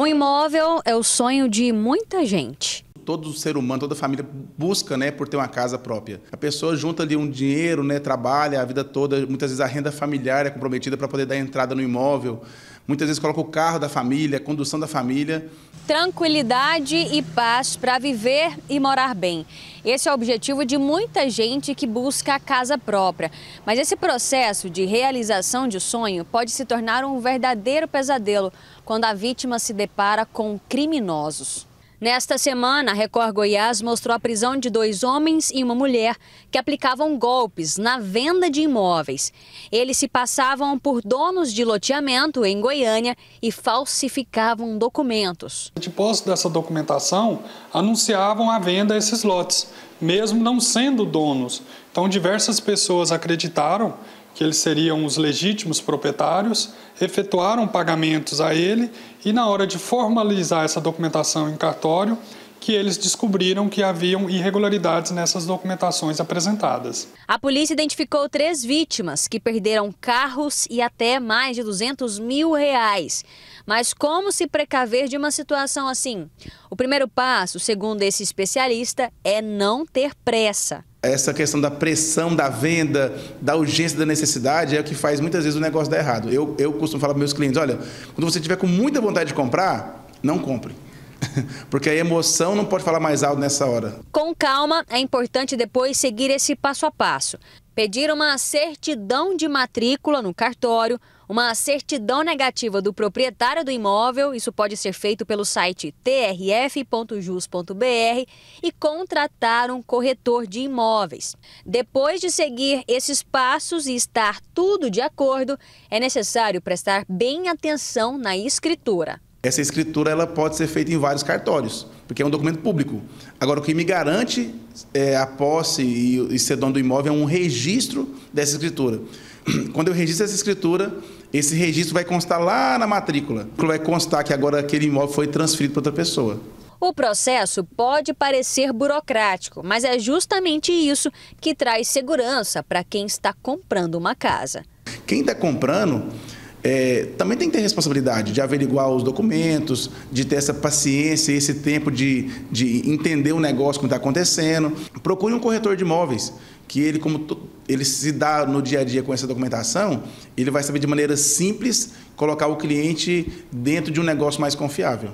Um imóvel é o sonho de muita gente todo ser humano, toda família busca, né, por ter uma casa própria. A pessoa junta ali um dinheiro, né, trabalha a vida toda, muitas vezes a renda familiar é comprometida para poder dar entrada no imóvel. Muitas vezes coloca o carro da família, a condução da família. Tranquilidade e paz para viver e morar bem. Esse é o objetivo de muita gente que busca a casa própria. Mas esse processo de realização de sonho pode se tornar um verdadeiro pesadelo quando a vítima se depara com criminosos. Nesta semana, a Record Goiás mostrou a prisão de dois homens e uma mulher que aplicavam golpes na venda de imóveis. Eles se passavam por donos de loteamento em Goiânia e falsificavam documentos. De posse dessa documentação, anunciavam a venda esses lotes, mesmo não sendo donos. Então, diversas pessoas acreditaram que eles seriam os legítimos proprietários, efetuaram pagamentos a ele e, na hora de formalizar essa documentação em cartório, que eles descobriram que haviam irregularidades nessas documentações apresentadas. A polícia identificou três vítimas que perderam carros e até mais de 200 mil reais. Mas como se precaver de uma situação assim? O primeiro passo, segundo esse especialista, é não ter pressa essa questão da pressão da venda, da urgência da necessidade é o que faz muitas vezes o negócio dar errado. Eu, eu costumo falar para meus clientes: olha, quando você tiver com muita vontade de comprar, não compre. Porque a emoção não pode falar mais alto nessa hora. Com calma, é importante depois seguir esse passo a passo. Pedir uma certidão de matrícula no cartório, uma certidão negativa do proprietário do imóvel, isso pode ser feito pelo site trf.jus.br, e contratar um corretor de imóveis. Depois de seguir esses passos e estar tudo de acordo, é necessário prestar bem atenção na escritura. Essa escritura ela pode ser feita em vários cartórios, porque é um documento público. Agora, o que me garante é, a posse e, e ser dono do imóvel é um registro dessa escritura. Quando eu registro essa escritura, esse registro vai constar lá na matrícula. Vai constar que agora aquele imóvel foi transferido para outra pessoa. O processo pode parecer burocrático, mas é justamente isso que traz segurança para quem está comprando uma casa. Quem está comprando é, também tem que ter responsabilidade de averiguar os documentos, de ter essa paciência, esse tempo de, de entender o negócio que está acontecendo. Procure um corretor de imóveis, que ele, como ele se dá no dia a dia com essa documentação, ele vai saber de maneira simples colocar o cliente dentro de um negócio mais confiável.